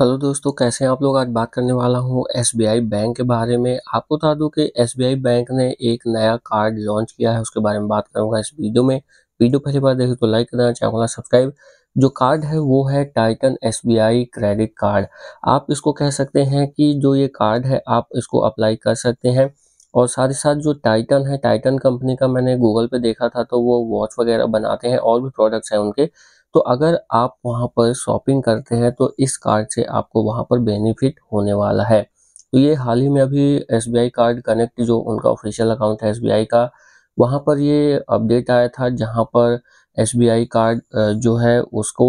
hello दोस्तों कैसे हैं आप लोग आज बात करने वाला हूं एसबीआई बैंक के बारे में आपको बता दूं कि एसबीआई बैंक ने एक नया कार्ड लॉन्च किया है उसके बारे में बात करूंगा इस वीडियो में वीडियो पहली बार देखें तो लाइक करना चैनल सब्सक्राइब जो कार्ड है वो है टाइटन एसबीआई क्रेडिट कार्ड आप इसको कह सकते हैं कि जो ये कार्ड है आप इसको अप्लाई कर सकते हैं और साथ ही साथ जो टाइटन है टाइटन कंपनी का मैंने गूगल पे देखा था तो वो वॉच वगैरह बनाते हैं और भी प्रोडक्ट्स हैं उनके तो अगर आप वहाँ पर शॉपिंग करते हैं तो इस कार्ड से आपको वहाँ पर बेनिफिट होने वाला है तो ये हाल ही में अभी एस कार्ड कनेक्ट जो उनका ऑफिशियल अकाउंट है एस का वहाँ पर ये अपडेट आया था जहाँ पर एस कार्ड जो है उसको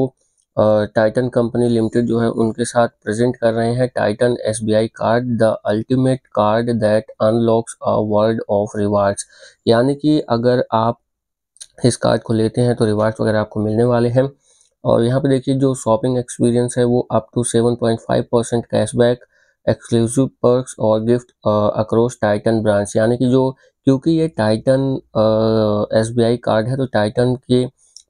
टाइटन कंपनी लिमिटेड जो है उनके साथ प्रेजेंट कर रहे हैं Titan S card the ultimate card that unlocks a world of rewards यानी कि अगर आप इस कार्ड को लेते हैं तो रिवार्ड्स वगैरह आपको मिलने वाले हैं और यहाँ पे देखिए जो शॉपिंग एक्सपीरियंस है वो up to 7.5 percent cashback exclusive perks और गिफ्ट अक्रॉस टाइटन ब्रांच यानी कि जो क्योंकि ये टाइटन एस कार्ड है तो टाइटन के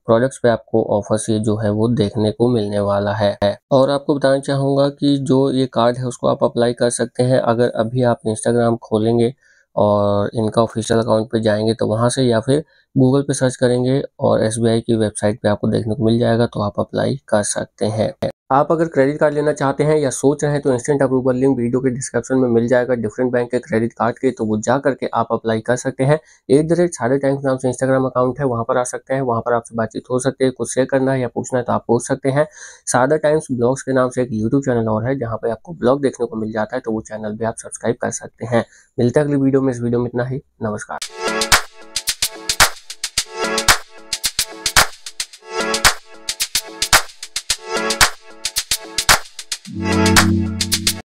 प्रोडक्ट्स पे आपको ऑफर्स ये जो है वो देखने को मिलने वाला है और आपको बताना चाहूँगा कि जो ये कार्ड है उसको आप अप्लाई कर सकते हैं अगर अभी आप इंस्टाग्राम खोलेंगे और इनका ऑफिशियल अकाउंट पे जाएंगे तो वहाँ से या फिर गूगल पे सर्च करेंगे और एसबीआई की वेबसाइट पे आपको देखने को मिल जाएगा तो आप अप्लाई कर सकते हैं आप अगर क्रेडिट कार्ड लेना चाहते हैं या सोच रहे हैं तो इंस्टेंट अप्रूवल लिंक वीडियो के डिस्क्रिप्शन में मिल जाएगा डिफरेंट बैंक के क्रेडिट कार्ड के तो वो जा करके आप अप्लाई कर सकते हैं एट द रेट साढ़े टाइम्स नाम से इंस्टाग्राम अकाउंट है वहाँ पर आ सकते हैं वहाँ पर आपसे बातचीत हो सकते हैं कुछ शेयर करना है या पूछना है तो आप पूछ सकते हैं सादा टाइम्स ब्लॉग्स के नाम से एक यूट्यूब चैनल और है जहाँ पर आपको ब्लॉग देखने को मिल जाता है तो वो चैनल भी आप सब्सक्राइब कर सकते हैं मिलते अगली वीडियो में इस वीडियो में इतना ही नमस्कार